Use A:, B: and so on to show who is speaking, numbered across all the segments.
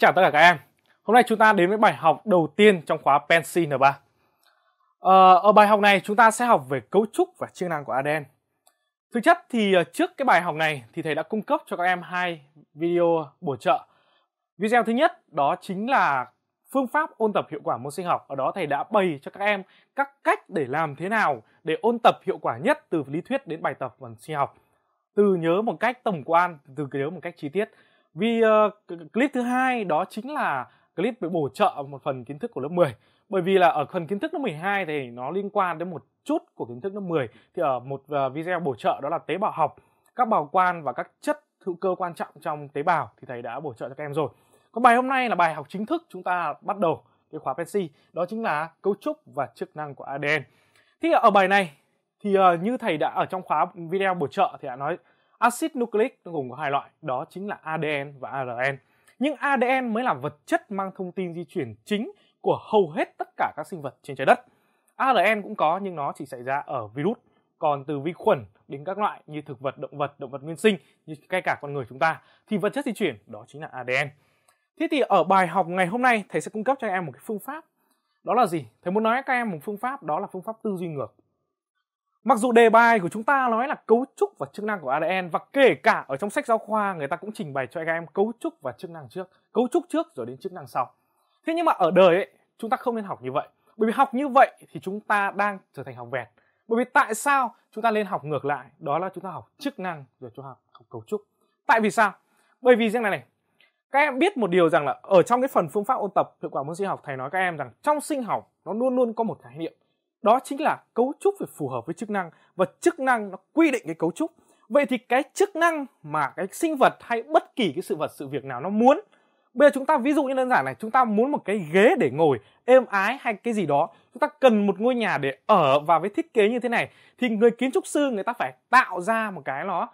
A: chào tất cả các em. Hôm nay chúng ta đến với bài học đầu tiên trong khóa Pencil N3. Ờ, ở bài học này chúng ta sẽ học về cấu trúc và chức năng của ADN. Thực chất thì ờ, trước cái bài học này thì thầy đã cung cấp cho các em hai video bổ trợ. Video thứ nhất đó chính là phương pháp ôn tập hiệu quả môn sinh học. Ở đó thầy đã bày cho các em các cách để làm thế nào để ôn tập hiệu quả nhất từ lý thuyết đến bài tập bằng sinh học. Từ nhớ một cách tổng quan, từ nhớ một cách chi tiết vì ờ, clip thứ hai đó chính là clip bổ trợ một phần kiến thức của lớp 10 bởi vì là ở phần kiến thức lớp 12 thì nó liên quan đến một chút của kiến thức lớp 10 thì ở một ờ, video bổ trợ đó là tế bào học các bào quan và các chất hữu cơ quan trọng trong tế bào thì thầy đã bổ trợ cho các em rồi còn bài hôm nay là bài học chính thức chúng ta bắt đầu cái khóa PESI đó chính là cấu trúc và chức năng của ADN thì ở bài này thì ờ, như thầy đã ở trong khóa video bổ trợ thì đã nói Acid nucleic nó gồm có hai loại, đó chính là ADN và ARN. Nhưng ADN mới là vật chất mang thông tin di chuyển chính của hầu hết tất cả các sinh vật trên trái đất. ARN cũng có nhưng nó chỉ xảy ra ở virus, còn từ vi khuẩn đến các loại như thực vật, động vật, động vật nguyên sinh như ngay cả con người chúng ta thì vật chất di chuyển đó chính là ADN. Thế thì ở bài học ngày hôm nay thầy sẽ cung cấp cho em một cái phương pháp. Đó là gì? Thầy muốn nói với các em một phương pháp đó là phương pháp tư duy ngược. Mặc dù đề bài của chúng ta nói là cấu trúc và chức năng của ADN và kể cả ở trong sách giáo khoa người ta cũng trình bày cho các em cấu trúc và chức năng trước, cấu trúc trước rồi đến chức năng sau. Thế nhưng mà ở đời ấy, chúng ta không nên học như vậy. Bởi vì học như vậy thì chúng ta đang trở thành học vẹt. Bởi vì tại sao chúng ta nên học ngược lại? Đó là chúng ta học chức năng rồi chúng ta học, học cấu trúc. Tại vì sao? Bởi vì riêng này này, các em biết một điều rằng là ở trong cái phần phương pháp ôn tập hiệu quả môn sinh học thầy nói các em rằng trong sinh học nó luôn luôn có một khái niệm đó chính là cấu trúc phải phù hợp với chức năng và chức năng nó quy định cái cấu trúc vậy thì cái chức năng mà cái sinh vật hay bất kỳ cái sự vật sự việc nào nó muốn bây giờ chúng ta ví dụ như đơn giản này chúng ta muốn một cái ghế để ngồi êm ái hay cái gì đó chúng ta cần một ngôi nhà để ở và với thiết kế như thế này thì người kiến trúc sư người ta phải tạo ra một cái nó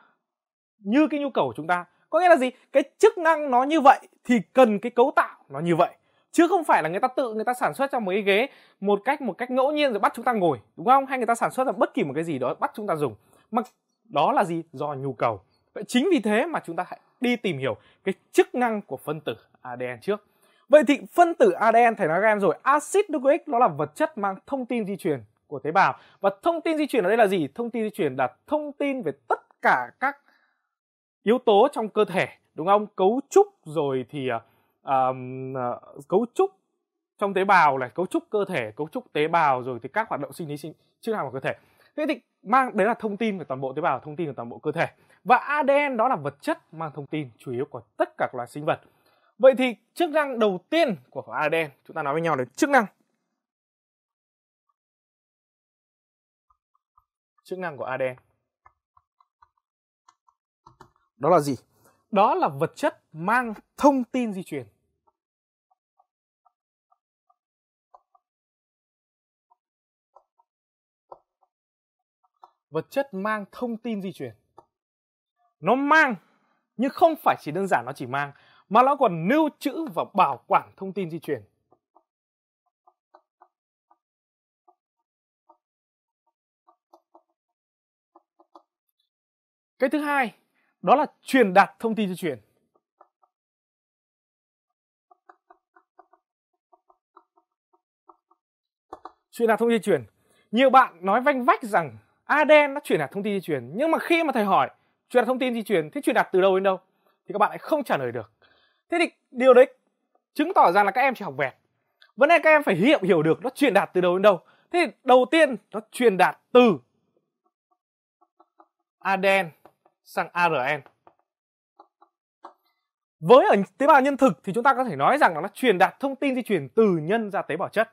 A: như cái nhu cầu của chúng ta có nghĩa là gì cái chức năng nó như vậy thì cần cái cấu tạo nó như vậy chứ không phải là người ta tự người ta sản xuất ra một cái ghế một cách một cách ngẫu nhiên rồi bắt chúng ta ngồi đúng không hay người ta sản xuất ra bất kỳ một cái gì đó bắt chúng ta dùng mà đó là gì do nhu cầu vậy chính vì thế mà chúng ta hãy đi tìm hiểu cái chức năng của phân tử ADN trước vậy thì phân tử ADN thầy nói các em rồi axit nucleic nó là vật chất mang thông tin di truyền của tế bào và thông tin di truyền ở đây là gì thông tin di truyền là thông tin về tất cả các yếu tố trong cơ thể đúng không cấu trúc rồi thì uh, um, cấu trúc trong tế bào này cấu trúc cơ thể cấu trúc tế bào rồi thì các hoạt động sinh lý sinh chức năng của cơ thể thế thì mang đấy là thông tin về toàn bộ tế bào thông tin về toàn bộ cơ thể và ADN đó là vật chất mang thông tin chủ yếu của tất cả các loài sinh vật vậy thì
B: chức năng đầu tiên của ADN chúng ta nói với nhau là chức năng chức năng của ADN đó là gì đó là vật chất mang thông tin di truyền vật chất mang thông tin di chuyển,
A: nó mang nhưng không phải chỉ đơn giản nó chỉ mang mà nó còn lưu trữ
B: và bảo quản thông tin di chuyển. cái thứ hai đó là truyền đạt thông tin di chuyển, truyền đạt thông tin di
A: chuyển. nhiều bạn nói vanh vách rằng ADN nó truyền đạt thông tin di truyền nhưng mà khi mà thầy hỏi truyền đạt thông tin di truyền thế truyền đạt từ đâu đến đâu thì các bạn lại không trả lời được thế thì điều đấy chứng tỏ rằng là các em chỉ học vẹt vấn đề các em phải hiểu hiểu được nó truyền đạt từ đâu đến đâu thế thì đầu tiên nó truyền đạt từ ADN sang ARN với ở tế bào nhân thực thì chúng ta có thể nói rằng là nó truyền đạt thông tin di truyền từ nhân ra tế bào chất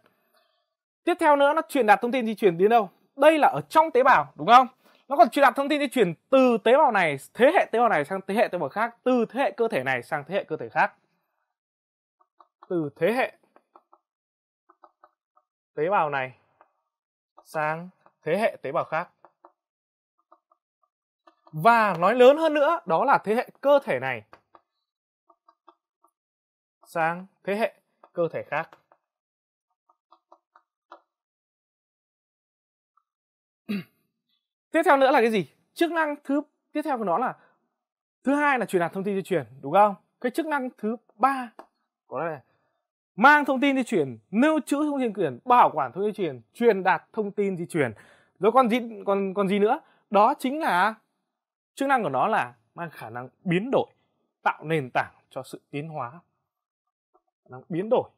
A: tiếp theo nữa nó truyền đạt thông tin di truyền đến đâu đây là ở trong tế bào đúng không nó còn truyền đạt thông tin di chuyển từ tế bào này thế hệ tế bào này sang thế hệ tế bào khác từ thế hệ cơ thể này sang thế hệ cơ thể khác
B: từ thế hệ tế bào này sang thế hệ tế bào khác và nói lớn hơn nữa đó là thế hệ cơ thể này sang thế hệ cơ thể khác tiếp theo nữa là cái gì chức năng thứ tiếp theo
A: của nó là thứ hai là truyền đạt thông tin di chuyển đúng không cái chức năng thứ ba có nó này mang thông tin di chuyển lưu trữ thông tin di chuyển bảo quản thông tin di chuyển truyền đạt thông tin di chuyển rồi còn gì còn còn gì nữa đó chính là chức năng của nó là mang khả năng biến đổi tạo nền tảng cho sự tiến hóa
B: khả năng biến đổi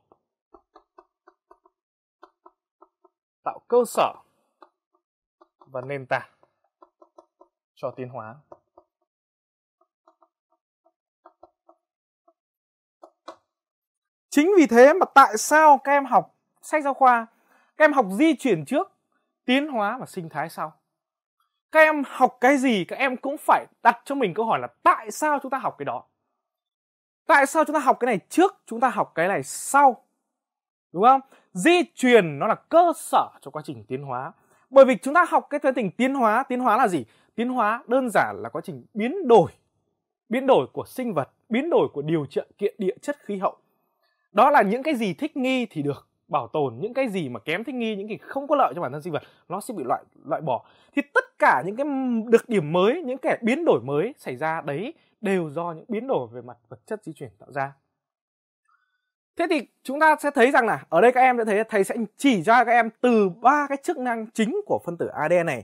B: tạo cơ sở và nền tảng cho tiến hóa chính vì thế mà tại sao các em học sách giáo khoa các em học di chuyển
A: trước tiến hóa và sinh thái sau các em học cái gì các em cũng phải đặt cho mình câu hỏi là tại sao chúng ta học cái đó tại sao chúng ta học cái này trước chúng ta học cái này sau đúng không di truyền nó là cơ sở cho quá trình tiến hóa bởi vì chúng ta học cái tiến tình tiến hóa tiến hóa là gì tiến hóa đơn giản là quá trình biến đổi biến đổi của sinh vật biến đổi của điều kiện kiện địa chất khí hậu đó là những cái gì thích nghi thì được bảo tồn những cái gì mà kém thích nghi những cái không có lợi cho bản thân sinh vật nó sẽ bị loại loại bỏ thì tất cả những cái đặc điểm mới những kẻ biến đổi mới xảy ra đấy đều do những biến đổi về mặt vật chất di chuyển tạo ra thế thì chúng ta sẽ thấy rằng là ở đây các em sẽ thấy thầy sẽ chỉ ra các em từ ba cái chức năng chính của phân tử ADN này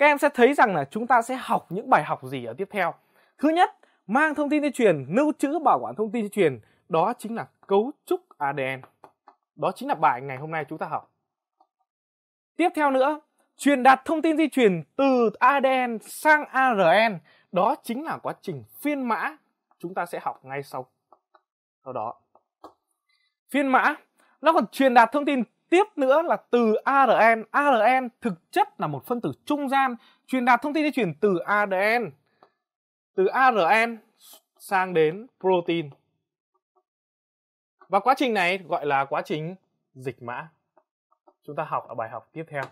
A: các em sẽ thấy rằng là chúng ta sẽ học những bài học gì ở tiếp theo thứ nhất mang thông tin di truyền lưu trữ bảo quản thông tin di truyền đó chính là cấu trúc ADN đó chính là bài ngày hôm nay chúng ta học tiếp theo nữa truyền đạt thông tin di truyền từ ADN sang ARN đó chính là quá trình phiên mã chúng ta sẽ học ngay sau sau đó phiên mã nó còn truyền đạt thông tin Tiếp nữa là từ ARN, ARN thực chất là một phân tử trung gian truyền đạt thông tin di chuyển từ ADN từ ARN sang đến protein. Và quá trình này gọi là quá trình dịch mã. Chúng ta học ở bài học tiếp theo.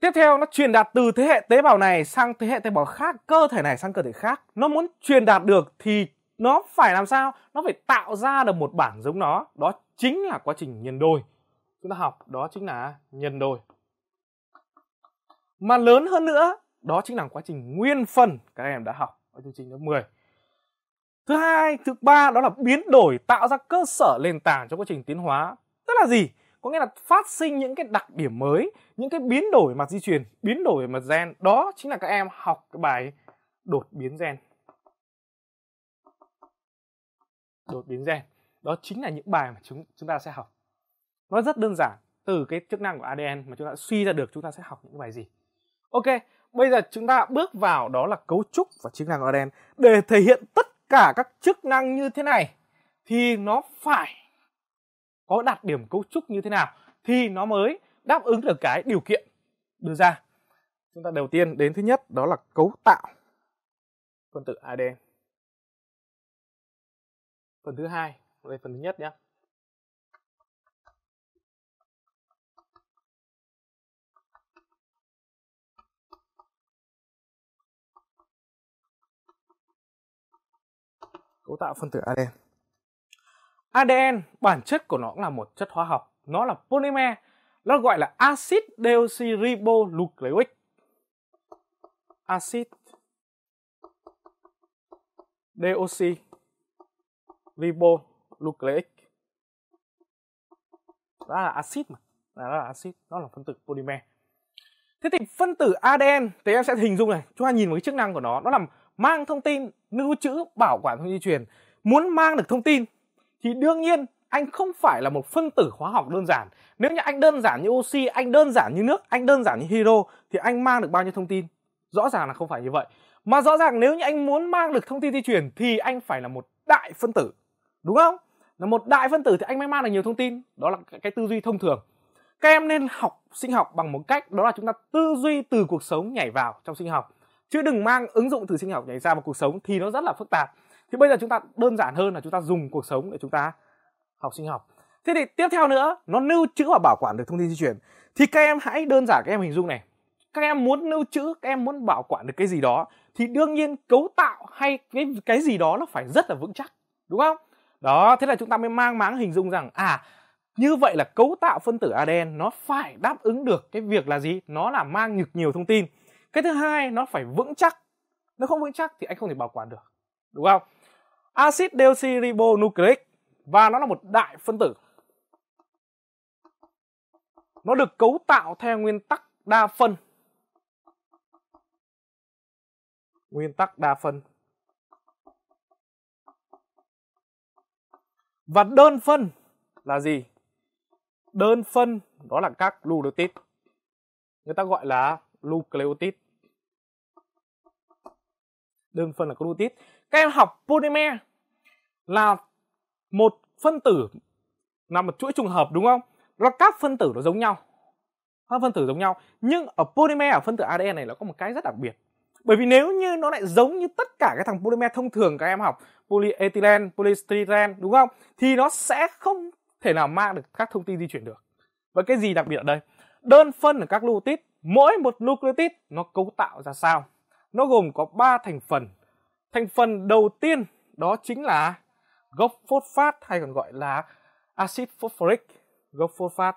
A: Tiếp theo nó truyền đạt từ thế hệ tế bào này sang thế hệ tế bào khác, cơ thể này sang cơ thể khác. Nó muốn truyền đạt được thì nó phải làm sao? Nó phải tạo ra được một bản giống nó. Đó chính là quá trình nhân đôi chúng ta học đó chính là nhân đôi mà lớn hơn nữa đó chính là quá trình nguyên phần các em đã học ở chương trình lớp 10 thứ hai thứ ba đó là biến đổi tạo ra cơ sở nền tảng cho quá trình tiến hóa tức là gì có nghĩa là phát sinh những cái đặc điểm mới những cái biến đổi mặt di truyền biến đổi mặt gen đó chính là các em học cái bài đột biến gen đột biến gen đó chính là những bài mà chúng chúng ta sẽ học nó rất đơn giản từ cái chức năng của ADN mà chúng ta suy ra được chúng ta sẽ học những bài gì ok bây giờ chúng ta bước vào đó là cấu trúc và chức năng của ADN để thể hiện tất cả các chức năng như thế này thì nó phải có đặc điểm cấu trúc như thế nào thì nó mới
B: đáp ứng được cái điều kiện đưa ra chúng ta đầu tiên đến thứ nhất đó là cấu tạo phân tử ADN phần thứ hai về phần thứ nhất nhé cấu tạo phân tử ADN.
A: ADN bản chất của nó cũng là một chất hóa học, nó là polymer, nó gọi là
B: axit deoxyribonucleic. Axit deoxyribonucleic nucleic đó là axit mà đó là axit
A: đó là phân tử polymer thế thì phân tử ADN thì em sẽ hình dung này chúng ta nhìn vào cái chức năng của nó nó làm mang thông tin lưu trữ bảo quản thông tin truyền muốn mang được thông tin thì đương nhiên anh không phải là một phân tử hóa học đơn giản nếu như anh đơn giản như oxy anh đơn giản như nước anh đơn giản như hydro thì anh mang được bao nhiêu thông tin rõ ràng là không phải như vậy mà rõ ràng nếu như anh muốn mang được thông tin di truyền thì anh phải là một đại phân tử đúng không là một đại phân tử thì anh mới mang được nhiều thông tin đó là cái tư duy thông thường các em nên học sinh học bằng một cách đó là chúng ta tư duy từ cuộc sống nhảy vào trong sinh học chứ đừng mang ứng dụng từ sinh học nhảy ra vào cuộc sống thì nó rất là phức tạp thì bây giờ chúng ta đơn giản hơn là chúng ta dùng cuộc sống để chúng ta học sinh học thế thì tiếp theo nữa nó lưu trữ và bảo quản được thông tin di chuyển thì các em hãy đơn giản các em hình dung này các em muốn lưu trữ các em muốn bảo quản được cái gì đó thì đương nhiên cấu tạo hay cái cái gì đó nó phải rất là vững chắc đúng không đó thế là chúng ta mới mang máng hình dung rằng à như vậy là cấu tạo phân tử ADN nó phải đáp ứng được cái việc là gì nó là mang nhược nhiều thông tin cái thứ hai nó phải vững chắc nó không vững chắc thì anh không thể bảo quản được đúng không axit deoxyribonucleic
B: và nó là một đại phân tử nó được cấu tạo theo nguyên tắc đa phân nguyên tắc đa phân
A: Và đơn phân là gì? Đơn phân đó là các gluteotit. Người ta gọi là nucleotide. Đơn phân là gluteotit. Các em học polymer là một phân tử là một chuỗi trùng hợp đúng không? là các phân tử nó giống nhau. Các phân tử giống nhau, nhưng ở polymer ở phân tử ADN này nó có một cái rất đặc biệt bởi vì nếu như nó lại giống như tất cả các thằng polymer thông thường các em học polyethylene polystyrene đúng không thì nó sẽ không thể nào mang được các thông tin di chuyển được và cái gì đặc biệt ở đây đơn phân ở các nucleotide mỗi một nucleotide nó cấu tạo ra sao nó gồm có 3 thành phần thành phần đầu tiên đó chính là gốc phosphat
B: hay còn gọi là axit phosphoric gốc phosphat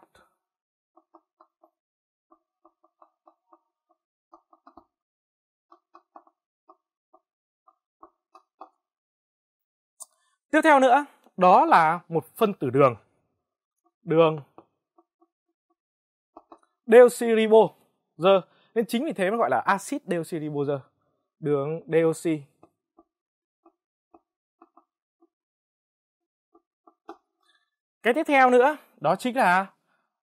B: Tiếp theo nữa, đó là một phân tử đường. Đường
A: deoxyribozer. Nên chính vì thế mà gọi là axit deoxyribozer.
B: Đường deoxy. Cái tiếp theo nữa, đó chính là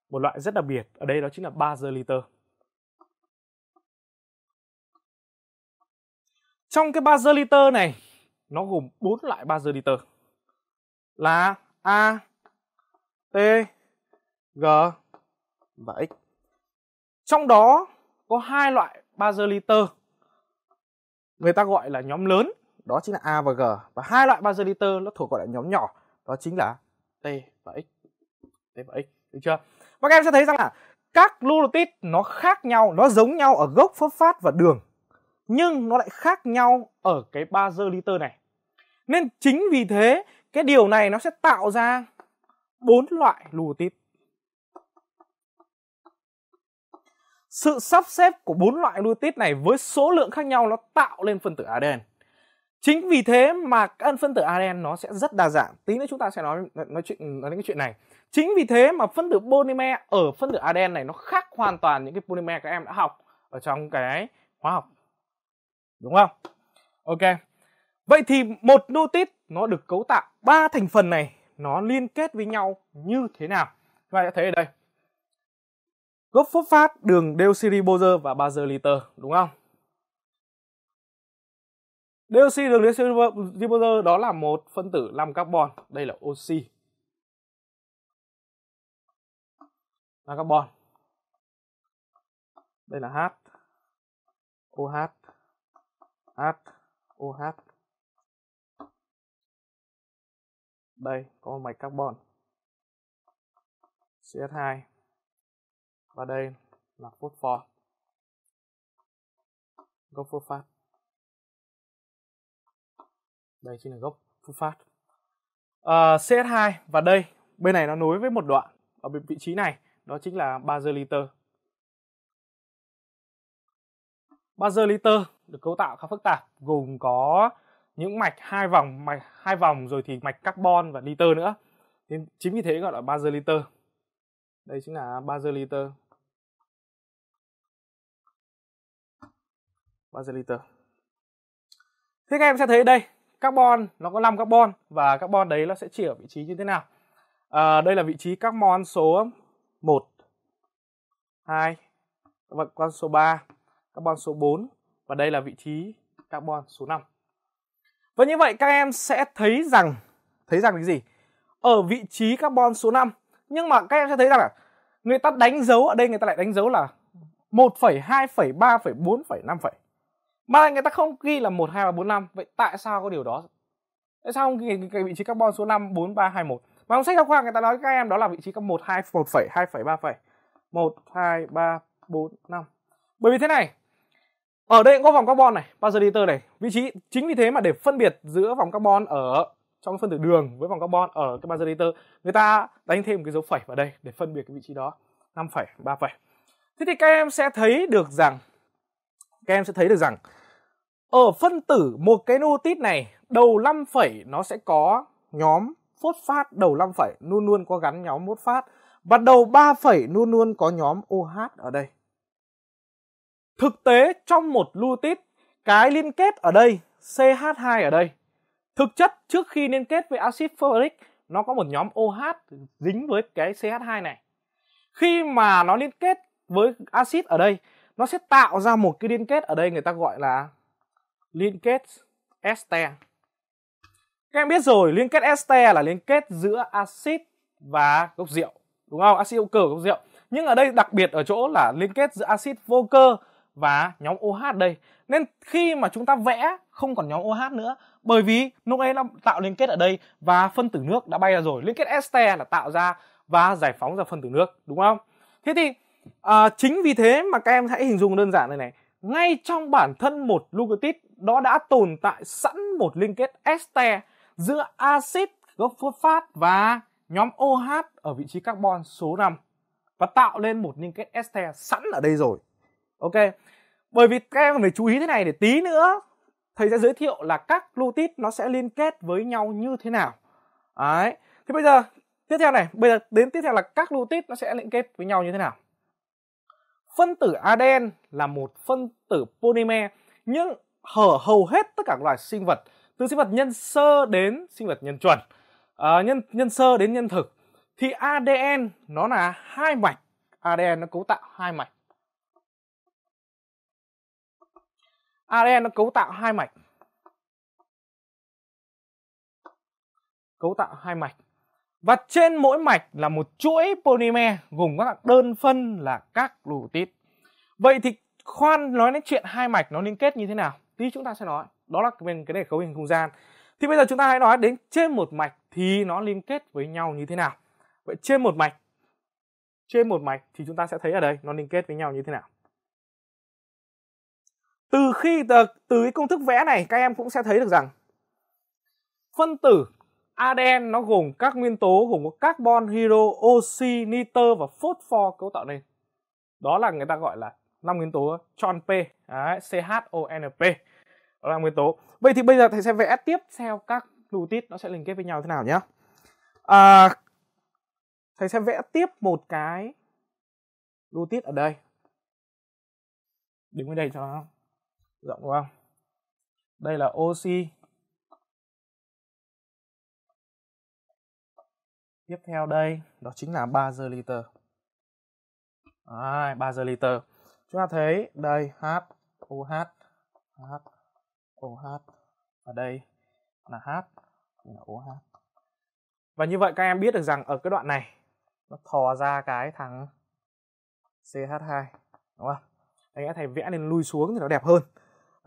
B: một loại rất đặc biệt. Ở đây đó chính là bazoliter. Trong cái bazoliter này, nó gồm bốn loại bazoliter. liter
A: là A, T, G và X. Trong đó có hai loại bazoliter người ta gọi là nhóm lớn, đó chính là A và G và hai loại bazoliter nó thuộc gọi là nhóm nhỏ, đó chính là T và X. T và X, được chưa? Và các em sẽ thấy rằng là các lulotit nó khác nhau, nó giống nhau ở gốc phốt phát và đường nhưng nó lại khác nhau ở cái bazoliter này. Nên chính vì thế cái điều này nó sẽ tạo ra bốn loại lù tít sự sắp xếp của bốn loại luteit này với số lượng khác nhau nó tạo lên phân tử ADN. Chính vì thế mà các phân tử ADN nó sẽ rất đa dạng. Tí nữa chúng ta sẽ nói nói chuyện nói đến cái chuyện này. Chính vì thế mà phân tử polymer ở phân tử ADN này nó khác hoàn toàn những cái polymer các em đã học ở trong cái hóa học. Đúng không? Ok. Vậy thì một notice nó được cấu tạo ba thành phần này nó liên kết với nhau như thế nào? Các bạn đã thấy ở đây. Gốc phốt phát, đường deoxyribose và liter đúng không?
B: deoxy đường deuteribozer đó là một phân tử làm carbon, đây là oxy. 5 carbon. Đây là H. OH. H. OH. đây có một mạch carbon CH2 và đây là phốt pho gốc phốt phát đây chính là gốc phốt phát à,
A: CH2 và đây bên này nó nối với một đoạn ở vị trí này đó chính là bazoliter bazoliter được cấu tạo khá phức tạp gồm có những mạch hai vòng mạch hai vòng rồi thì mạch carbon và nitơ
B: nữa nên chính vì thế gọi là bazơ liter đây chính là bazơ liter bazơ liter thế các em sẽ thấy đây carbon nó có 5 carbon và carbon đấy nó sẽ chỉ ở vị
A: trí như thế nào à, đây là vị trí carbon số 1 2 và con số 3 carbon số 4 và đây là vị trí carbon số 5 và như vậy các em sẽ thấy rằng thấy rằng cái gì? Ở vị trí carbon số 5 nhưng mà các em sẽ thấy rằng là người ta đánh dấu ở đây người ta lại đánh dấu là 1, 2, 3, 4, 5, mà lại người ta không ghi là 1, 2, 3, 4, 5 Vậy tại sao có điều đó? Tại sao không ghi cái vị trí carbon số 5, 4, 3, 2, 1 Mà trong sách giáo khoa người ta nói với các em đó là vị trí carbon 1, 2, 1, 2, 3, 1, 2, 3, 4, 5 Bởi vì thế này ở đây cũng có vòng carbon này parasiter này vị trí chính vì thế mà để phân biệt giữa vòng carbon ở trong phân tử đường với vòng carbon ở cái parasiter người ta đánh thêm cái dấu phẩy vào đây để phân biệt cái vị trí đó 5 phẩy 3 phẩy thế thì các em sẽ thấy được rằng các em sẽ thấy được rằng ở phân tử một cái nuotít này đầu 5 phẩy nó sẽ có nhóm phốt phát đầu 5 phẩy luôn luôn có gắn nhóm phốt phát và đầu 3 phẩy luôn luôn có nhóm OH ở đây Thực tế trong một lưu cái liên kết ở đây, CH2 ở đây, thực chất trước khi liên kết với axit folic nó có một nhóm OH dính với cái CH2 này. Khi mà nó liên kết với axit ở đây, nó sẽ tạo ra một cái liên kết ở đây người ta gọi là liên kết ester. Các em biết rồi, liên kết ester là liên kết giữa axit và gốc rượu, đúng không? Axit hữu cơ gốc rượu. Nhưng ở đây đặc biệt ở chỗ là liên kết giữa axit vô cơ và nhóm OH đây. Nên khi mà chúng ta vẽ không còn nhóm OH nữa bởi vì nông E đã tạo liên kết ở đây và phân tử nước đã bay ra rồi. Liên kết este là tạo ra và giải phóng ra phân tử nước, đúng không? Thế thì à, chính vì thế mà các em hãy hình dung đơn giản này này. Ngay trong bản thân một nucleotid đó đã tồn tại sẵn một liên kết este giữa axit gốc phốt phát và nhóm OH ở vị trí carbon số 5 và tạo lên một liên kết este sẵn ở đây rồi ok bởi vì các em phải chú ý thế này để tí nữa thầy sẽ giới thiệu là các glutit nó sẽ liên kết với nhau như thế nào đấy thế bây giờ tiếp theo này bây giờ đến tiếp theo là các glutit nó sẽ liên kết với nhau như thế nào phân tử ADN là một phân tử polymer nhưng hở hầu hết tất cả các loài sinh vật từ sinh vật nhân sơ đến sinh vật nhân chuẩn à, nhân nhân sơ đến nhân thực thì ADN nó là hai mạch ADN nó cấu tạo
B: hai mạch ADN nó cấu tạo hai mạch cấu tạo hai mạch
A: và trên mỗi mạch là một chuỗi polymer gồm các đơn phân là các lutid vậy thì khoan nói đến chuyện hai mạch nó liên kết như thế nào tí chúng ta sẽ nói đó là bên cái đề cấu hình không gian thì bây giờ chúng ta hãy nói đến trên một mạch thì nó liên kết với nhau như thế nào vậy trên một mạch trên một mạch thì chúng ta sẽ thấy ở đây nó liên kết với nhau như thế nào
B: từ khi từ, từ cái công thức
A: vẽ này các em cũng sẽ thấy được rằng phân tử ADN nó gồm các nguyên tố gồm có carbon, hydro, oxy, nitơ và phosphor cấu tạo nên. Đó là người ta gọi là năm nguyên tố tròn P, CHONP. Đó là nguyên tố. Vậy thì bây giờ thầy sẽ vẽ tiếp theo các nucleotide nó sẽ liên kết với nhau thế nào nhé.
B: À, thầy sẽ vẽ tiếp một cái nucleotide ở đây. Đứng ở đây cho nó rộng đúng không đây là oxy tiếp theo đây đó chính là 3 giờ liter à,
A: 3 giờ liter chúng ta thấy đây H OH H OH ở đây là H là OH và như vậy các em biết được rằng ở cái đoạn này nó thò ra cái thằng CH2 đúng không? Anh đã thầy vẽ nên lùi xuống thì nó đẹp hơn.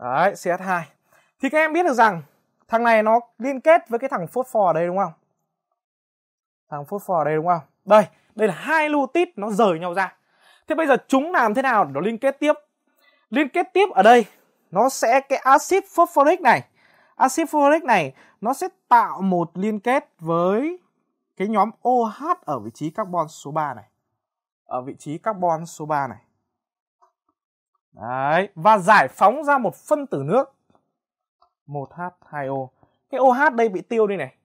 A: Đấy, CH2. Thì các em biết được rằng thằng này nó liên kết với cái thằng phosphor ở đây đúng không? Thằng phosphor ở đây đúng không? Đây, đây là hai lutit nó rời nhau ra. Thế bây giờ chúng làm thế nào để nó liên kết tiếp? Liên kết tiếp ở đây nó sẽ cái axit phosphoric này, axit phosphoric này nó sẽ tạo một liên kết với cái nhóm OH ở vị trí carbon số 3 này. Ở vị trí carbon số 3 này. Đấy, và giải phóng ra một phân tử nước 1H2O. Cái OH đây bị tiêu đi này.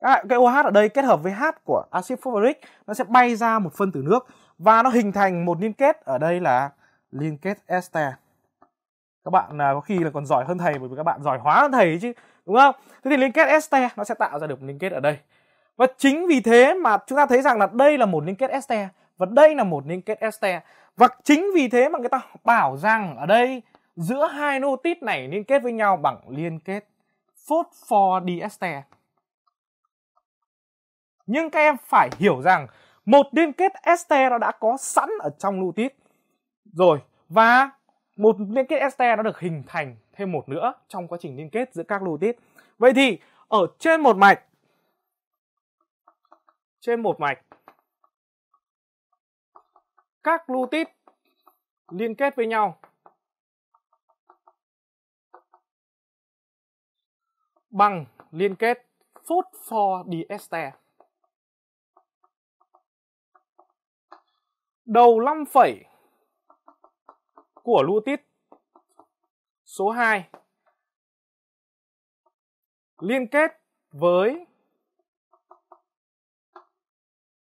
A: À, cái OH ở đây kết hợp với H của axit phosphoric nó sẽ bay ra một phân tử nước và nó hình thành một liên kết ở đây là liên kết ester. Các bạn à, có khi là còn giỏi hơn thầy bởi vì các bạn giỏi hóa hơn thầy chứ, đúng không? Thế thì liên kết ester nó sẽ tạo ra được một liên kết ở đây. Và chính vì thế mà chúng ta thấy rằng là đây là một liên kết ester và đây là một liên kết este và chính vì thế mà người ta bảo rằng ở đây giữa hai nô tít này liên kết với nhau bằng liên kết phosphodiester nhưng các em phải hiểu rằng một liên kết este nó đã có sẵn ở trong lutit rồi và một liên kết este nó được hình thành thêm một nữa trong quá trình liên kết giữa các lutit vậy thì ở trên một mạch
B: trên một mạch các glutit liên kết với nhau bằng liên kết phosphodiester. Đầu 5 phẩy của lutit số 2 liên kết với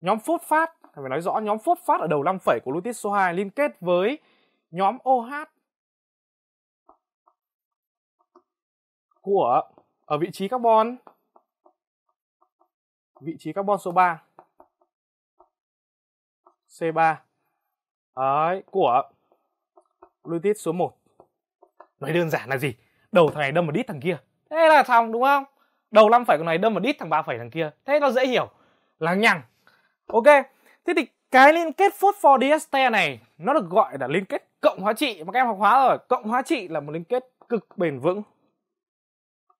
B: nhóm phốt phát phải nói rõ nhóm phốt phát ở đầu 5 phẩy của lutein số 2 liên kết với nhóm OH của ở vị trí carbon vị trí carbon số 3 C3 Đấy, của lutein số 1 nói đơn giản là gì đầu thằng này
A: đâm vào đít thằng kia thế là xong đúng không đầu năm phẩy con này đâm vào đít thằng ba phẩy thằng kia thế nó dễ hiểu là nhằng ok Thế thì cái liên kết phosphor diester này nó được gọi là liên kết cộng hóa trị mà các em học hóa rồi. Cộng hóa trị là một liên kết cực bền vững.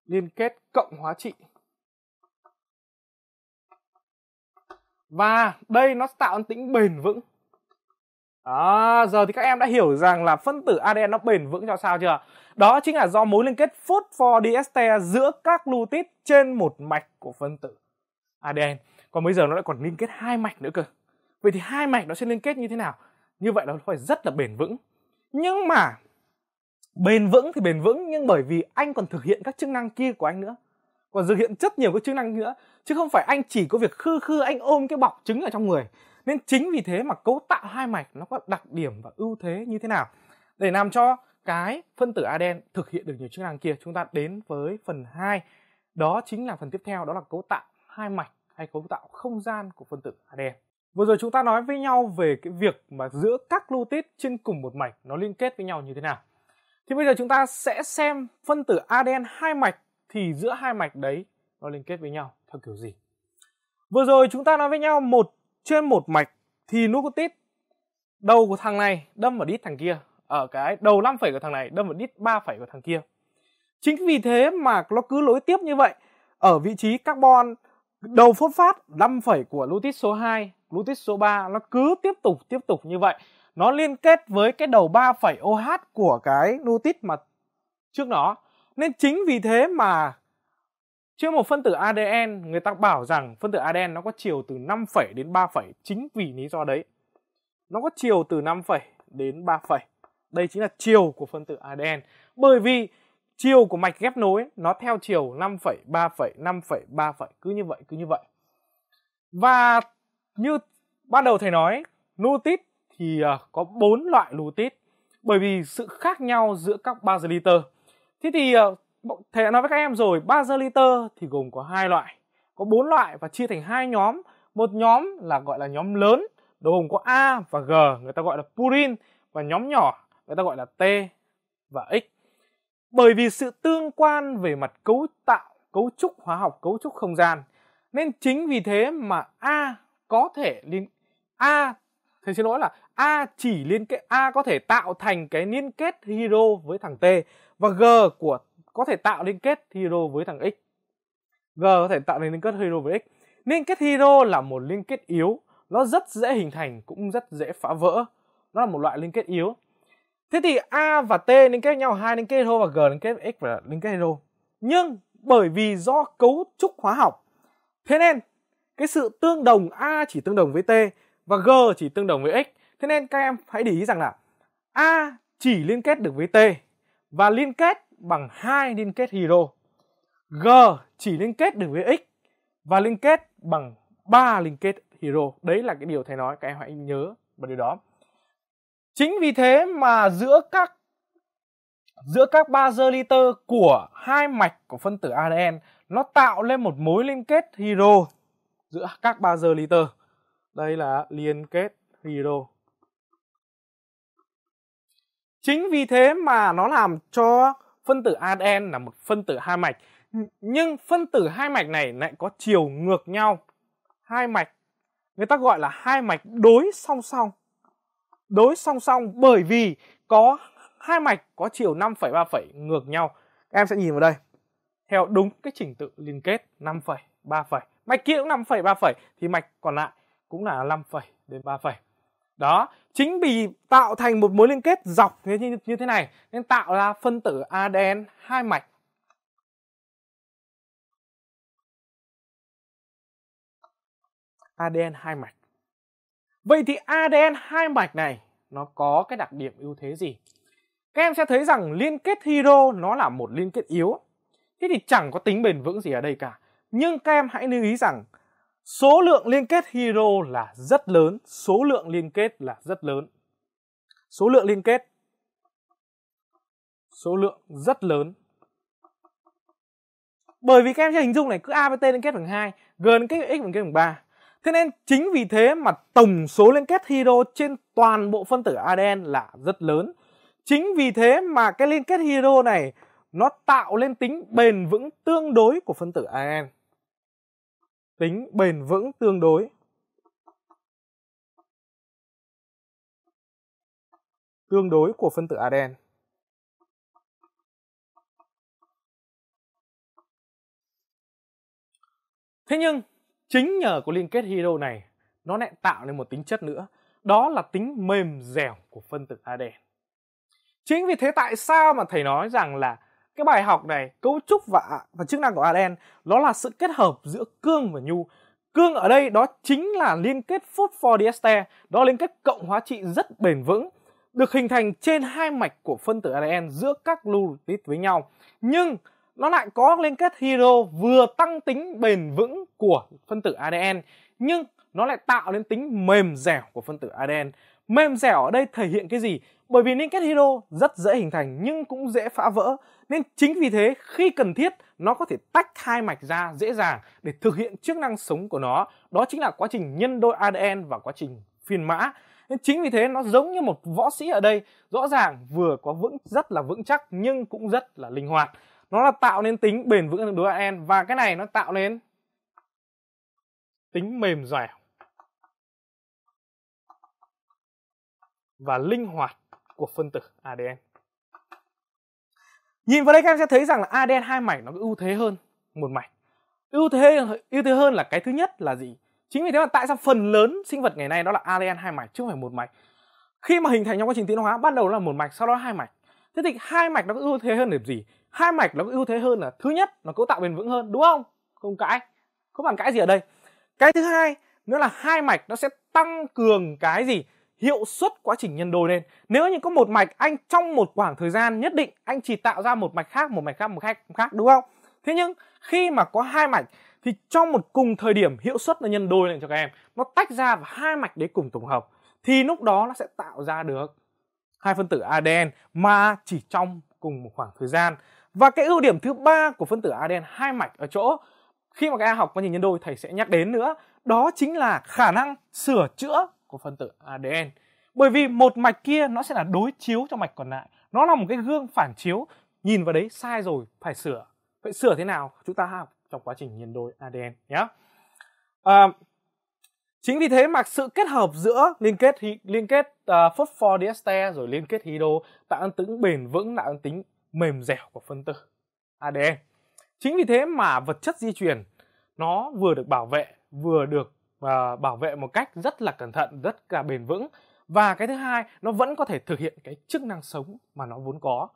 B: Liên kết cộng hóa trị. Và đây nó tạo nên tính bền vững. À,
A: giờ thì các em đã hiểu rằng là phân tử ADN nó bền vững cho sao chưa? Đó chính là do mối liên kết phosphodiester giữa các lutit trên một mạch của phân tử ADN. Còn bây giờ nó lại còn liên kết hai mạch nữa cơ vậy thì hai mạch nó sẽ liên kết như thế nào như vậy nó phải rất là bền vững nhưng mà bền vững thì bền vững nhưng bởi vì anh còn thực hiện các chức năng kia của anh nữa còn thực hiện rất nhiều các chức năng nữa chứ không phải anh chỉ có việc khư khư anh ôm cái bọc trứng ở trong người nên chính vì thế mà cấu tạo hai mạch nó có đặc điểm và ưu thế như thế nào để làm cho cái phân tử aden thực hiện được nhiều chức năng kia chúng ta đến với phần 2 đó chính là phần tiếp theo đó là cấu tạo hai mạch hay cấu tạo không gian của phân tử aden Vừa rồi chúng ta nói với nhau về cái việc mà giữa các lưu tít trên cùng một mạch nó liên kết với nhau như thế nào. Thì bây giờ chúng ta sẽ xem phân tử ADN hai mạch thì giữa hai mạch đấy nó liên kết với nhau theo kiểu gì. Vừa rồi chúng ta nói với nhau một trên một mạch thì nucleotide đầu của thằng này đâm vào đít thằng kia ở cái đầu 5 phẩy của thằng này đâm vào đít 3 phẩy của thằng kia. Chính vì thế mà nó cứ lối tiếp như vậy ở vị trí carbon đầu phốt phát 5 phẩy của lutit số 2 Bluetooth số 3 nó cứ tiếp tục tiếp tục như vậy nó liên kết với cái đầu 3,OH của cái Bluetooth mà trước nó nên chính vì thế mà trước một phân tử ADN người ta bảo rằng phân tử ADN nó có chiều từ 5, đến 3, chính vì lý do đấy nó có chiều từ 5, đến 3, đây chính là chiều của phân tử ADN bởi vì chiều của mạch ghép nối nó theo chiều 5, 3, 5, 3, cứ như vậy cứ như vậy và như ban đầu thầy nói nutit thì à, có bốn loại lutit bởi vì sự khác nhau giữa các baziliter thế thì à, thầy đã nói với các em rồi baziliter thì gồm có hai loại có bốn loại và chia thành hai nhóm một nhóm là gọi là nhóm lớn đồ gồm có a và g người ta gọi là purin và nhóm nhỏ người ta gọi là t và x bởi vì sự tương quan về mặt cấu tạo cấu trúc hóa học cấu trúc không gian nên chính vì thế mà a có thể liên a thầy xin lỗi là a chỉ liên kết a có thể tạo thành cái liên kết hero với thằng t và g của có thể tạo liên kết hero với thằng x g có thể tạo nên liên kết hero với x liên kết hero là một liên kết yếu nó rất dễ hình thành cũng rất dễ phá vỡ nó là một loại liên kết yếu thế thì a và t liên kết nhau hai liên kết hero và g liên kết x và liên kết hero nhưng bởi vì do cấu trúc hóa học thế nên cái sự tương đồng a chỉ tương đồng với t và g chỉ tương đồng với x thế nên các em hãy để ý rằng là a chỉ liên kết được với t và liên kết bằng hai liên kết hero g chỉ liên kết được với x và liên kết bằng ba liên kết hero đấy là cái điều thầy nói các em hãy nhớ và điều đó chính vì thế mà giữa các giữa các ba dơ liter của hai mạch của phân tử ADN nó tạo lên một mối liên kết hero giữa các ba giờ bazerliter. Đây là liên kết hydro. Chính vì thế mà nó làm cho phân tử ADN là một phân tử hai mạch. Nhưng phân tử hai mạch này lại có chiều ngược nhau. Hai mạch, người ta gọi là hai mạch đối song song. Đối song song bởi vì có hai mạch có chiều 5,3 ngược nhau. em sẽ nhìn vào đây. Theo đúng cái trình tự liên kết 5,3 mạch kia cũng 5 phẩy 3 phẩy thì mạch còn lại cũng là 5 phẩy đến 3 phẩy đó chính vì tạo
B: thành một mối liên kết dọc như, như, như thế này nên tạo ra phân tử ADN hai mạch ADN hai mạch vậy thì ADN hai mạch này nó có
A: cái đặc điểm ưu thế gì các em sẽ thấy rằng liên kết hydro nó là một liên kết yếu thế thì chẳng có tính bền vững gì ở đây cả nhưng các em hãy lưu ý rằng số lượng liên kết hero là rất lớn, số lượng liên kết là rất lớn. Số lượng liên kết số lượng rất lớn. Bởi vì các em sẽ hình dung này cứ ABT liên kết bằng 2, G liên kết bằng X liên kết bằng 3. Thế nên chính vì thế mà tổng số liên kết hero trên toàn bộ phân tử ADN là rất lớn. Chính vì thế mà cái liên kết hero này nó tạo lên
B: tính bền vững tương đối của phân tử ADN tính bền vững tương đối. Tương đối của phân tử aden. Thế nhưng chính nhờ có
A: liên kết hydro này nó lại tạo nên một tính chất nữa, đó là tính mềm dẻo của phân tử aden. Chính vì thế tại sao mà thầy nói rằng là cái bài học này cấu trúc và và chức năng của ADN nó là sự kết hợp giữa cương và nhu cương ở đây đó chính là liên kết phosphodiester đó là liên kết cộng hóa trị rất bền vững được hình thành trên hai mạch của phân tử ADN giữa các nucleotide với nhau nhưng nó lại có liên kết hydro vừa tăng tính bền vững của phân tử ADN nhưng nó lại tạo nên tính mềm dẻo của phân tử ADN Mềm dẻo ở đây thể hiện cái gì? Bởi vì liên kết hydro rất dễ hình thành nhưng cũng dễ phá vỡ Nên chính vì thế khi cần thiết nó có thể tách hai mạch ra dễ dàng để thực hiện chức năng sống của nó Đó chính là quá trình nhân đôi ADN và quá trình phiên mã Nên chính vì thế nó giống như một võ sĩ ở đây Rõ ràng vừa có vững rất là vững chắc nhưng cũng rất là linh hoạt Nó là
B: tạo nên tính bền vững đối ADN và cái này nó tạo nên tính mềm dẻo và linh hoạt của phân tử ADN. Nhìn vào đây các em sẽ thấy rằng là ADN
A: hai mảnh nó có ưu thế hơn một mảnh. Ưu thế ưu thế hơn là cái thứ nhất là gì? Chính vì thế mà tại sao phần lớn sinh vật ngày nay đó là ADN hai mảnh chứ không phải một mảnh. Khi mà hình thành trong quá trình tiến hóa bắt đầu là một mạch sau đó hai mạch. Thế thì hai mạch nó có ưu thế hơn điểm gì? Hai mạch nó có ưu thế hơn là thứ nhất nó cấu tạo bền vững hơn đúng không? Không cãi. Không bàn cãi gì ở đây. Cái thứ hai nữa là hai mạch nó sẽ tăng cường cái gì? hiệu suất quá trình nhân đôi lên nếu như có một mạch anh trong một khoảng thời gian nhất định anh chỉ tạo ra một mạch khác một mạch khác một mạch khác, một khác đúng không thế nhưng khi mà có hai mạch thì trong một cùng thời điểm hiệu suất nó nhân đôi lên cho các em nó tách ra và hai mạch đấy cùng tổng hợp thì lúc đó nó sẽ tạo ra được hai phân tử ADN mà chỉ trong cùng một khoảng thời gian và cái ưu điểm thứ ba của phân tử ADN hai mạch ở chỗ khi mà các em học quá trình nhân đôi thầy sẽ nhắc đến nữa đó chính là khả năng sửa chữa của phân tử ADN. Bởi vì một mạch kia nó sẽ là đối chiếu cho mạch còn lại. Nó là một cái gương phản chiếu, nhìn vào đấy sai rồi phải sửa. Vậy sửa thế nào? Chúng ta học trong quá trình nhân đôi ADN nhé. À, chính vì thế mà sự kết hợp giữa liên kết liên kết uh, phosphor diester rồi liên kết hydro tạo ăn tính bền vững tạo ăn tính mềm dẻo của phân tử ADN. Chính vì thế mà vật chất di truyền nó vừa được bảo vệ vừa được và ờ, bảo vệ một cách rất là cẩn thận rất là bền vững và cái thứ hai nó vẫn có thể thực hiện cái chức năng sống mà nó vốn có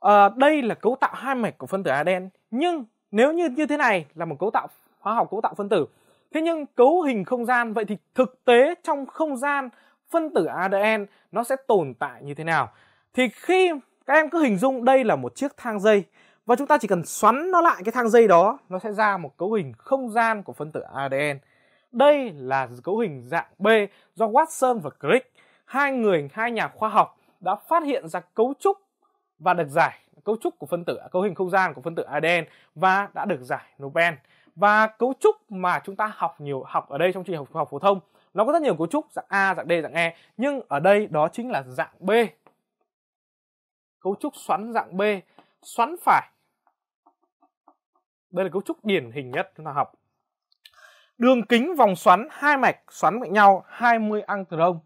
A: à, đây là cấu tạo hai mạch của phân tử ADN. nhưng nếu như như thế này là một cấu tạo hóa học cấu tạo phân tử thế nhưng cấu hình không gian vậy thì thực tế trong không gian phân tử ADN nó sẽ tồn tại như thế nào thì khi các em cứ hình dung đây là một chiếc thang dây và chúng ta chỉ cần xoắn nó lại cái thang dây đó nó sẽ ra một cấu hình không gian của phân tử ADN đây là cấu hình dạng B do Watson và Crick, hai người, hai nhà khoa học đã phát hiện ra cấu trúc và được giải cấu trúc của phân tử à, cấu hình không gian của phân tử ADN và đã được giải Nobel. Và cấu trúc mà chúng ta học nhiều học ở đây trong chương trình học, học phổ thông nó có rất nhiều cấu trúc dạng A, dạng D, dạng E nhưng ở đây đó chính là dạng B. Cấu trúc xoắn dạng B, xoắn phải. Đây là cấu trúc điển hình nhất chúng ta học. Đường kính vòng xoắn hai mạch xoắn với nhau 20 angstrom.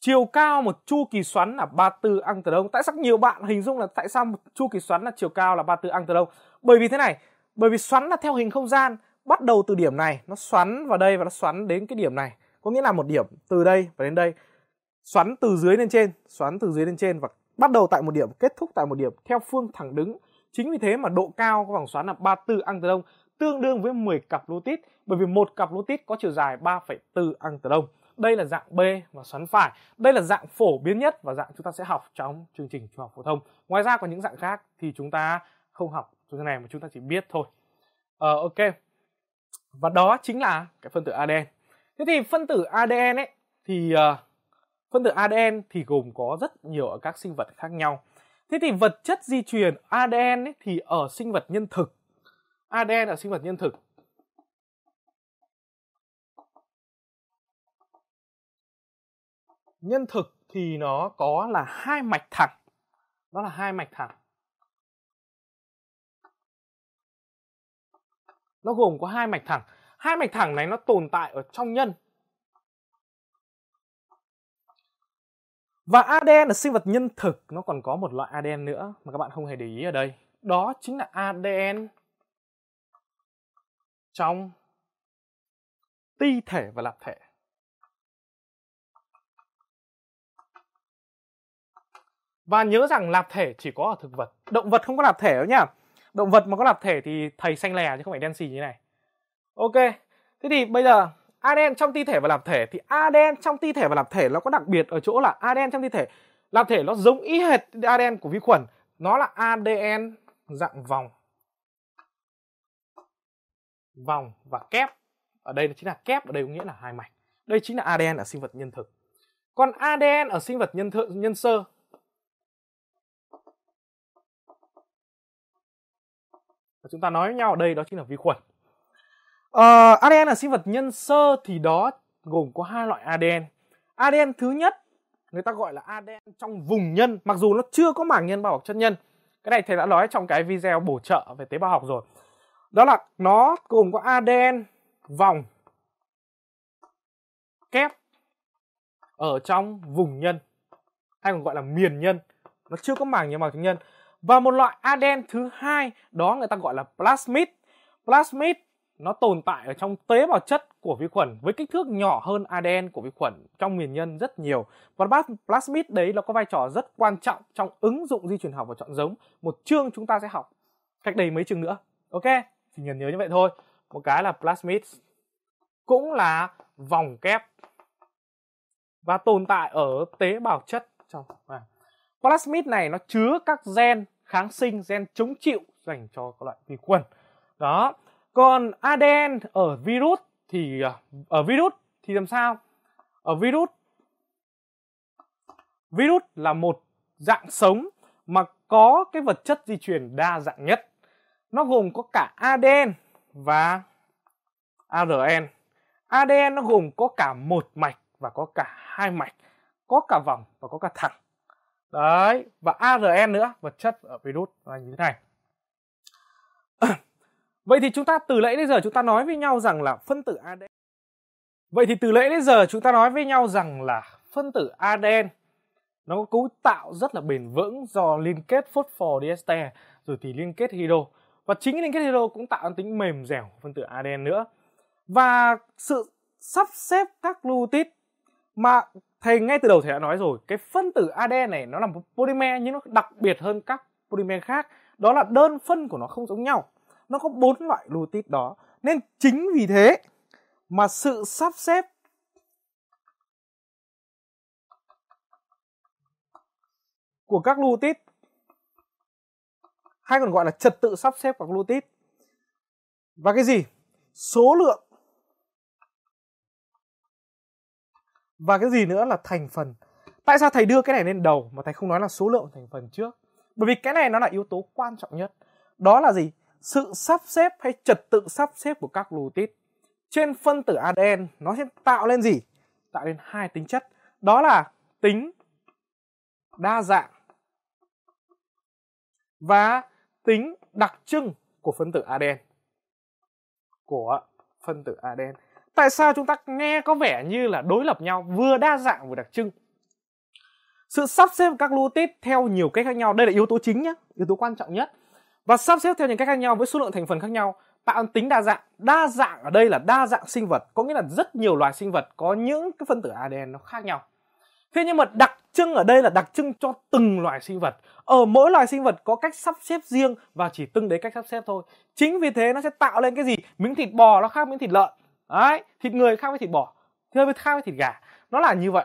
A: Chiều cao một chu kỳ xoắn là 34 angstrom. Tại sao nhiều bạn hình dung là tại sao một chu kỳ xoắn là chiều cao là 34 angstrom? Bởi vì thế này, bởi vì xoắn là theo hình không gian, bắt đầu từ điểm này, nó xoắn vào đây và nó xoắn đến cái điểm này. Có nghĩa là một điểm từ đây và đến đây. Xoắn từ dưới lên trên, xoắn từ dưới lên trên và bắt đầu tại một điểm, kết thúc tại một điểm theo phương thẳng đứng. Chính vì thế mà độ cao của vòng xoắn là 34 angstrom tương đương với 10 cặp lô tít bởi vì một cặp lô tít có chiều dài 3,4 angstrom. Đây là dạng B và xoắn phải. Đây là dạng phổ biến nhất và dạng chúng ta sẽ học trong chương trình trung học phổ thông. Ngoài ra còn những dạng khác thì chúng ta không học trong này mà chúng ta chỉ biết thôi. Ờ ok. Và đó chính là cái phân tử ADN. Thế thì phân tử ADN ấy thì uh, phân tử ADN thì gồm có rất nhiều ở các sinh vật khác nhau. Thế thì vật chất di truyền ADN ấy, thì ở sinh
B: vật nhân thực ADN là sinh vật nhân thực nhân thực thì nó có là hai mạch thẳng đó là hai mạch thẳng nó gồm có hai mạch thẳng hai mạch thẳng này nó tồn tại ở trong nhân và
A: ADN là sinh vật nhân thực nó còn có một loại ADN nữa mà các bạn không hề để ý ở đây đó chính là
B: ADN trong ti thể và lạp thể. Và nhớ rằng lạp thể chỉ có ở thực vật. Động vật không có lạp thể đâu nhá.
A: Động vật mà có lạp thể thì thầy xanh lè chứ không phải đen xì như này. Ok. Thế thì bây giờ ADN trong ti thể và lạp thể thì ADN trong ti thể và lạp thể nó có đặc biệt ở chỗ là ADN trong ti thể lạp thể nó giống y hệt ADN của vi khuẩn. Nó là ADN dạng vòng vòng và kép ở đây chính là kép ở đây có nghĩa là hai mảnh đây chính là ADN ở sinh vật nhân thực còn ADN ở sinh vật nhân thợ, nhân
B: sơ và chúng ta nói với nhau ở đây đó chính là vi khuẩn ờ, ADN ở sinh vật nhân sơ
A: thì đó gồm có hai loại ADN ADN thứ nhất người ta gọi là ADN trong vùng nhân mặc dù nó chưa có mảng nhân bao bọc chất nhân cái này thầy đã nói trong cái video bổ trợ về tế bào học rồi đó là nó gồm có ADN vòng kép ở trong vùng nhân hay còn gọi là miền nhân nó chưa có màng nhiều màng trứng nhân và một loại ADN thứ hai đó người ta gọi là plasmid plasmid nó tồn tại ở trong tế bào chất của vi khuẩn với kích thước nhỏ hơn ADN của vi khuẩn trong miền nhân rất nhiều và plasmid đấy nó có vai trò rất quan trọng trong ứng dụng di truyền học và chọn giống một chương chúng ta sẽ học cách đây mấy chương nữa ok thì nhớ nhớ như vậy thôi một cái là plasmid cũng là vòng kép và tồn tại ở tế bào chất trong à. plasmid này nó chứa các gen kháng sinh gen chống chịu dành cho các loại vi khuẩn đó còn ADN ở virus thì ờ, ở virus thì làm sao ở virus virus là một dạng sống mà có cái vật chất di truyền đa dạng nhất nó gồm có cả ADN và ARN. ADN nó gồm có cả một mạch và có cả hai mạch, có cả vòng và có cả thẳng. Đấy, và ARN nữa, vật chất ở virus là như thế này. Vậy thì chúng ta từ nãy đến giờ chúng ta nói với nhau rằng là phân tử ADN. Vậy thì từ nãy đến giờ chúng ta nói với nhau rằng là phân tử ADN nó có cấu tạo rất là bền vững do liên kết phosphor diester rồi thì liên kết hydro và chính liên kết hero cũng tạo tính mềm dẻo phân tử ADN nữa và sự sắp xếp các glutit mà thầy ngay từ đầu thầy đã nói rồi cái phân tử ADN này nó là một polymer nhưng nó đặc biệt hơn các polymer khác đó là đơn phân của nó không giống nhau nó có bốn loại glutit đó nên chính vì thế mà sự
B: sắp xếp của các glutit hay còn gọi là trật tự sắp xếp của glutit và cái gì số lượng và cái gì nữa là thành phần tại sao thầy đưa cái này lên
A: đầu mà thầy không nói là số lượng thành phần trước bởi vì cái này nó là yếu tố quan trọng nhất đó là gì sự sắp xếp hay trật tự sắp xếp của các glutit trên phân tử ADN nó sẽ tạo lên gì tạo lên hai tính chất đó là tính đa dạng và tính đặc trưng của phân tử ADN của phân tử ADN. tại sao chúng ta nghe có vẻ như là đối lập nhau vừa đa dạng vừa đặc trưng sự sắp xếp các nucleotide theo nhiều cách khác nhau đây là yếu tố chính nhé yếu tố quan trọng nhất và sắp xếp theo những cách khác nhau với số lượng thành phần khác nhau tạo tính đa dạng đa dạng ở đây là đa dạng sinh vật có nghĩa là rất nhiều loài sinh vật có những cái phân tử ADN nó khác nhau thế nhưng mà đặc trưng ở đây là đặc trưng cho từng loại sinh vật ở mỗi loài sinh vật có cách sắp xếp riêng và chỉ từng đấy cách sắp xếp thôi chính vì thế nó sẽ tạo lên cái gì miếng thịt bò nó khác miếng thịt lợn đấy thịt người khác với thịt bò thưa với khác với thịt gà nó là như vậy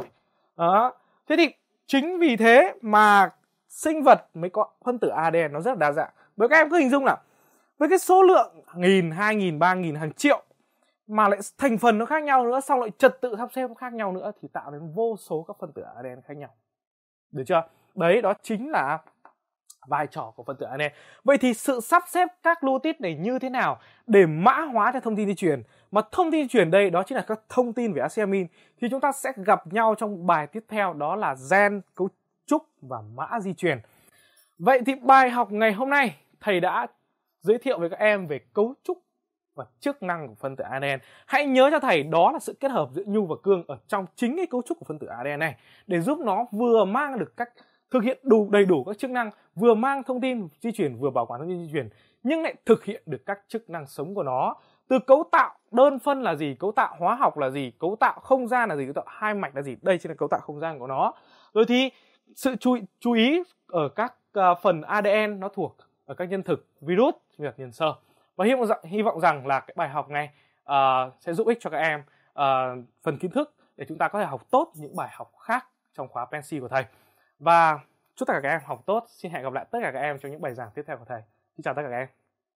A: đó thế thì chính vì thế mà sinh vật mới có phân tử ADN nó rất là đa dạng với các em cứ hình dung là với cái số lượng nghìn hai nghìn ba nghìn hàng triệu mà lại thành phần nó khác nhau nữa xong lại trật tự sắp xếp khác nhau nữa thì tạo nên vô số các phân tử ADN khác nhau được chưa đấy đó chính là vai trò của phân tử ADN vậy thì sự sắp xếp các lutit này như thế nào để mã hóa cho thông tin di truyền mà thông tin di truyền đây đó chính là các thông tin về aceamin thì chúng ta sẽ gặp nhau trong bài tiếp theo đó là gen cấu trúc và mã di truyền vậy thì bài học ngày hôm nay thầy đã giới thiệu với các em về cấu trúc và chức năng của phân tử ADN. Hãy nhớ cho thầy đó là sự kết hợp giữa nhu và cương ở trong chính cái cấu trúc của phân tử ADN này để giúp nó vừa mang được các thực hiện đủ đầy đủ các chức năng, vừa mang thông tin di chuyển vừa bảo quản thông tin di chuyển nhưng lại thực hiện được các chức năng sống của nó. Từ cấu tạo đơn phân là gì, cấu tạo hóa học là gì, cấu tạo không gian là gì, cấu tạo hai mạch là gì, đây chính là cấu tạo không gian của nó. Rồi thì sự chú, ý, chú ý ở các à, phần ADN nó thuộc ở các nhân thực virus, nhân sơ và hy vọng rằng, hy vọng rằng là cái bài học này uh, sẽ giúp ích cho các em uh, phần kiến thức để chúng ta có thể học tốt những bài học khác trong khóa Pensi của thầy
B: và chúc tất cả các em học tốt xin hẹn gặp lại tất cả các em trong những bài giảng tiếp theo của thầy xin chào tất cả các em